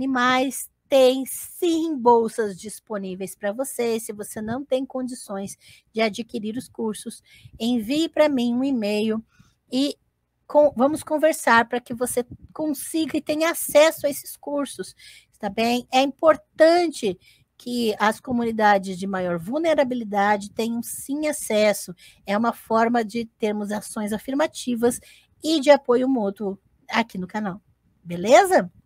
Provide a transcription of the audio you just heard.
animais, tem sim bolsas disponíveis para você. Se você não tem condições de adquirir os cursos, envie para mim um e-mail e com, vamos conversar para que você consiga e tenha acesso a esses cursos, tá bem? É importante que as comunidades de maior vulnerabilidade tenham sim acesso. É uma forma de termos ações afirmativas e de apoio mútuo aqui no canal. Beleza?